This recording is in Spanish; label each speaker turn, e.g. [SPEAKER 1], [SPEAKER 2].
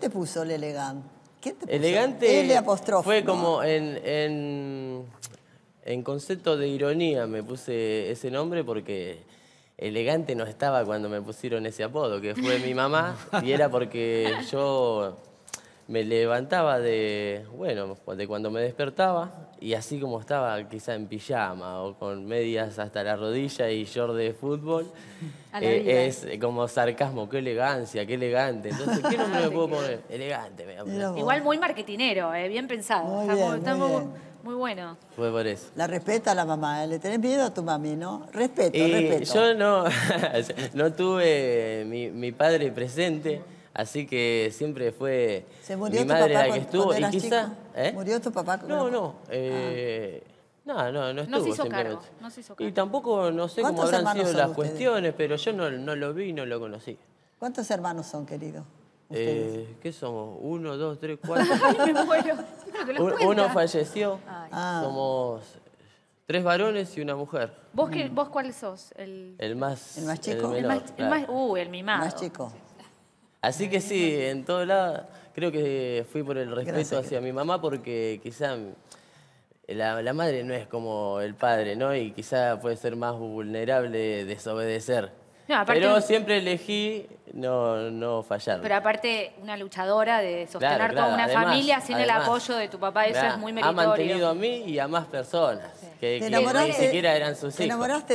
[SPEAKER 1] te puso el elegante? ¿Qué te puso? Elegante Fue como en, en concepto de ironía me puse ese nombre porque elegante no estaba cuando me pusieron ese apodo, que fue mi mamá, y era porque yo me levantaba de, bueno, de cuando me despertaba y así como estaba quizá en pijama o con medias hasta la rodilla y short de fútbol, eh, es como sarcasmo, qué elegancia, qué elegante. Entonces, ¿qué nombre me puedo Elegante. Igual muy marketinero, eh, bien pensado. Muy Muy bueno. Fue por eso. La respeta a la mamá. Eh, le tenés miedo a tu mami, ¿no? Respeto, respeto. Yo no, no tuve mi, mi padre presente. Así que siempre fue mi madre la que estuvo. Y quizá, ¿eh? ¿Murió tu papá? No, no. Eh, No, no, estuvo. siempre. Y tampoco no sé cómo habrán sido las cuestiones, pero yo no, no lo vi, no lo conocí. ¿Cuántos hermanos son, querido? Eh, ¿Qué somos? Uno, dos, tres, cuatro. Ay, Uno falleció. Ah. Somos tres varones y una mujer. ¿Vos, qué, mm. vos cuál sos? El, el más. El más chico. El, más, uh, el mimado. El más chico. Así que sí, en todo lado, creo que fui por el respeto hacia mi mamá porque quizá la, la, madre no es como el padre, ¿no? Y quizá puede ser más vulnerable desobedecer. Pero siempre elegí no, no fallar. Pero aparte, una luchadora de sostener toda una familia sin el apoyo de tu papá, eso es muy meritorio. Ha mantenido a mí y a más personas que, ni siquiera eran sus hijos. enamoraste